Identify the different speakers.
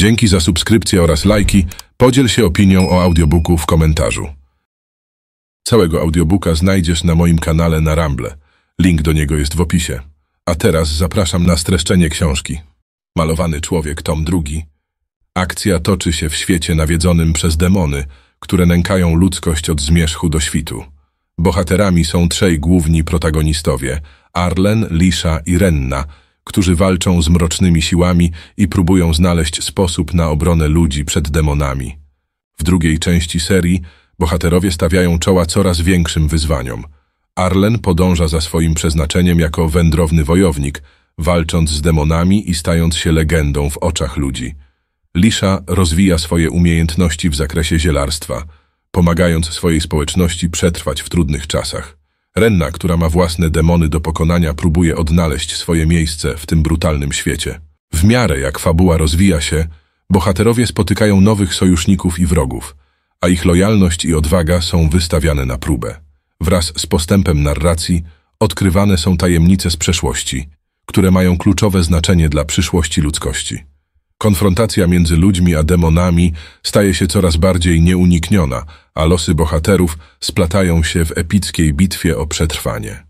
Speaker 1: Dzięki za subskrypcję oraz lajki. Podziel się opinią o audiobooku w komentarzu. Całego audiobooka znajdziesz na moim kanale na Ramble. Link do niego jest w opisie. A teraz zapraszam na streszczenie książki. Malowany człowiek, tom drugi. Akcja toczy się w świecie nawiedzonym przez demony, które nękają ludzkość od zmierzchu do świtu. Bohaterami są trzej główni protagonistowie – Arlen, Lisza i Renna – którzy walczą z mrocznymi siłami i próbują znaleźć sposób na obronę ludzi przed demonami. W drugiej części serii bohaterowie stawiają czoła coraz większym wyzwaniom. Arlen podąża za swoim przeznaczeniem jako wędrowny wojownik, walcząc z demonami i stając się legendą w oczach ludzi. Lisza rozwija swoje umiejętności w zakresie zielarstwa, pomagając swojej społeczności przetrwać w trudnych czasach. Renna, która ma własne demony do pokonania, próbuje odnaleźć swoje miejsce w tym brutalnym świecie. W miarę jak fabuła rozwija się, bohaterowie spotykają nowych sojuszników i wrogów, a ich lojalność i odwaga są wystawiane na próbę. Wraz z postępem narracji odkrywane są tajemnice z przeszłości, które mają kluczowe znaczenie dla przyszłości ludzkości. Konfrontacja między ludźmi a demonami staje się coraz bardziej nieunikniona, a losy bohaterów splatają się w epickiej bitwie o przetrwanie.